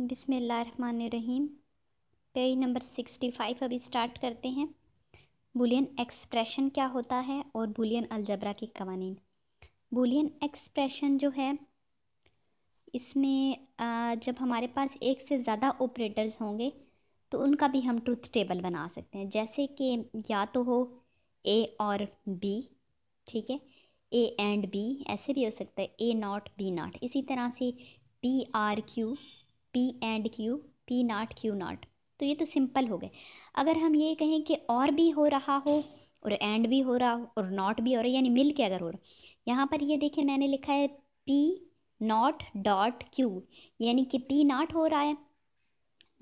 रहीम page number sixty five अभी start करते हैं बुलियन एक्सप्रेशन क्या होता है और बुलियन अलजबरा के कवानीन बुलियन एक्सप्रेशन जो है इसमें जब हमारे पास एक से ज़्यादा ऑपरेटर्स होंगे तो उनका भी हम ट्रुथ टेबल बना सकते हैं जैसे कि या तो हो ए और बी ठीक है ए एंड बी ऐसे भी हो सकता है ए नॉट बी नॉट इसी तरह से P R Q P and Q P not Q not तो ये तो सिंपल हो गए अगर हम ये कहें कि और भी हो रहा हो और एंड भी हो रहा हो और नॉट भी हो रहा है यानी मिल के अगर हो रहा यहाँ पर ये देखिए मैंने लिखा है पी नॉट डॉट क्यू यानी कि पी नाट हो रहा है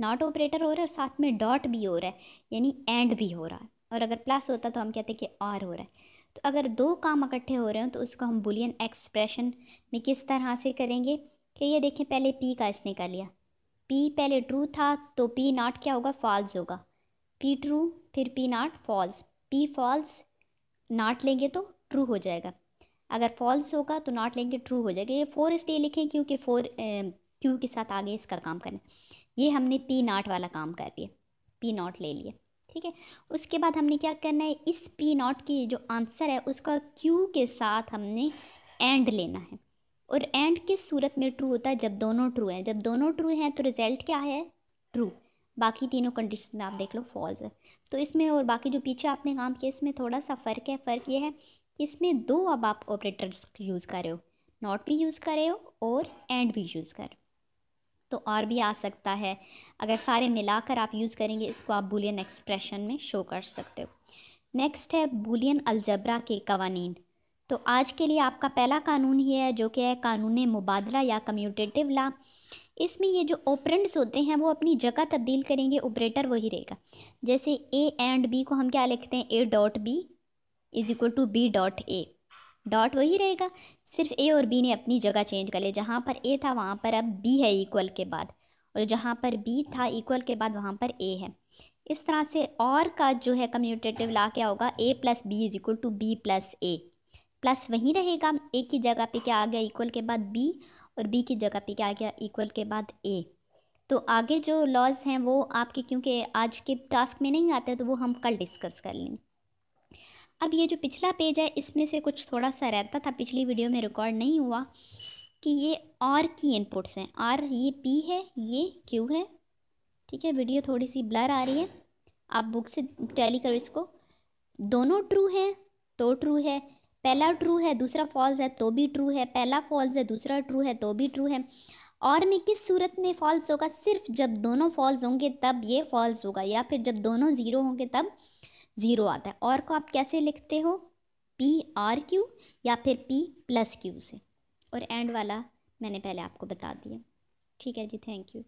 नॉट ऑपरेटर हो रहा है और साथ में डॉट भी हो रहा है यानी एंड भी हो रहा है और अगर प्लस होता तो हम कहते हैं कि और हो रहा है तो अगर दो काम इकट्ठे हो रहे हो तो उसको हम बुलियन एक्सप्रेशन में किस तरह से करेंगे कि ये देखें पहले पी का इसने कर लिया पी पहले ट्रू था तो पी नाट क्या होगा फॉल्स होगा पी ट्रू फिर P not false P false not लेंगे तो ट्रू हो जाएगा अगर फॉल्स होगा तो नॉट लेंगे ट्रू हो जाएगा ये फोर इसलिए लिखें क्योंकि फोर क्यू के साथ आगे इसका काम करें ये हमने पी नाट वाला काम कर दिया पी नाट ले लिया ठीक है उसके बाद हमने क्या करना है इस पी नाट की जो आंसर है उसका क्यू के साथ हमने एंड लेना है और एंड किस सूरत में ट्रू होता है जब दोनों ट्रू हैं जब दोनों ट्रू हैं तो रिज़ल्ट क्या है ट्रू बाकी तीनों कंडीशन में आप देख लो फॉल्स है तो इसमें और बाकी जो पीछे आपने काम किया इसमें थोड़ा सा फ़र्क है फ़र्क ये है कि इसमें दो अब आप ऑपरेटर्स यूज़ कर रहे हो नॉट भी यूज़ कर रहे हो और एंड भी यूज़ कर तो और भी आ सकता है अगर सारे मिलाकर आप यूज़ करेंगे इसको आप बुलियन एक्सप्रेशन में शो कर सकते हो नेक्स्ट है बुलियन अलजबरा के कवानीन तो आज के लिए आपका पहला कानून ये है जो कि है कानून मुबादला या कम्यूटेटिव ला इसमें ये जो ऑपरेंट्स होते हैं वो अपनी जगह तब्दील करेंगे ऑपरेटर वही रहेगा जैसे ए एंड बी को हम क्या लिखते हैं A dot B is equal to B dot A dot वही रहेगा सिर्फ ए और बी ने अपनी जगह चेंज कर लिया जहाँ पर ए था वहाँ पर अब बी है इक्वल के बाद और जहाँ पर बी था इक्वल के बाद वहाँ पर ए है इस तरह से और का जो है कम्यूटेटिव ला क्या होगा A plus B is equal to B plus A plus वहीं रहेगा ए की जगह पे क्या आ गया इक्वल के बाद बी और बी की जगह पे क्या आ गया इक्वल के बाद ए तो आगे जो लॉज हैं वो आपके क्योंकि आज के टास्क में नहीं आते तो वो हम कल डिस्कस कर लेंगे अब ये जो पिछला पेज है इसमें से कुछ थोड़ा सा रहता था पिछली वीडियो में रिकॉर्ड नहीं हुआ कि ये आर की इनपुट्स हैं आर ये पी है ये क्यू है ठीक है वीडियो थोड़ी सी ब्लर आ रही है आप बुक से टैली करो इसको दोनों ट्रू हैं तो ट्रू है पहला ट्रू है दूसरा फॉल्स है तो भी ट्रू है पहला फॉल्स है दूसरा ट्रू है तो भी ट्रू है और में किस सूरत में फॉल्स होगा सिर्फ जब दोनों फॉल्स होंगे तब ये फॉल्स होगा या फिर जब दोनों ज़ीरो होंगे तब ज़ीरो आता है और को आप कैसे लिखते हो पी आर क्यू या फिर पी प्लस क्यू से और एंड वाला मैंने पहले आपको बता दिया ठीक है जी थैंक यू